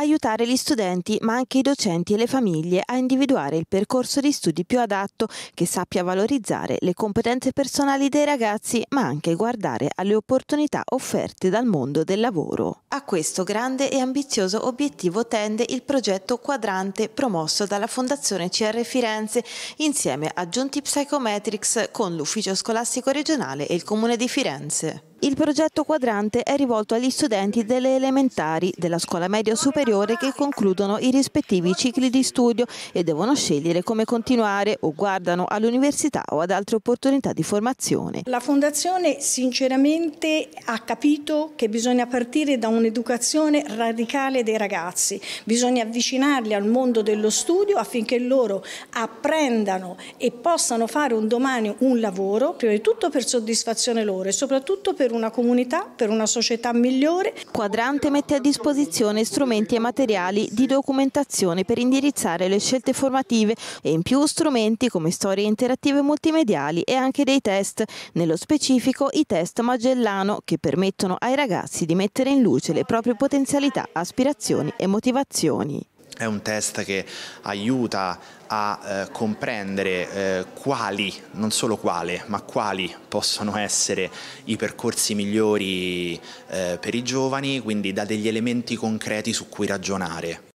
aiutare gli studenti, ma anche i docenti e le famiglie a individuare il percorso di studi più adatto che sappia valorizzare le competenze personali dei ragazzi, ma anche guardare alle opportunità offerte dal mondo del lavoro. A questo grande e ambizioso obiettivo tende il progetto Quadrante promosso dalla Fondazione CR Firenze insieme a Giunti Psychometrics con l'Ufficio Scolastico Regionale e il Comune di Firenze. Il progetto quadrante è rivolto agli studenti delle elementari della scuola media superiore che concludono i rispettivi cicli di studio e devono scegliere come continuare o guardano all'università o ad altre opportunità di formazione. La Fondazione sinceramente ha capito che bisogna partire da un'educazione radicale dei ragazzi, bisogna avvicinarli al mondo dello studio affinché loro apprendano e possano fare un domani un lavoro, prima di tutto per soddisfazione loro e soprattutto per per una comunità, per una società migliore. Quadrante mette a disposizione strumenti e materiali di documentazione per indirizzare le scelte formative e in più strumenti come storie interattive multimediali e anche dei test, nello specifico i test Magellano che permettono ai ragazzi di mettere in luce le proprie potenzialità, aspirazioni e motivazioni. È un test che aiuta a eh, comprendere eh, quali, non solo quale, ma quali possono essere i percorsi migliori eh, per i giovani, quindi dà degli elementi concreti su cui ragionare.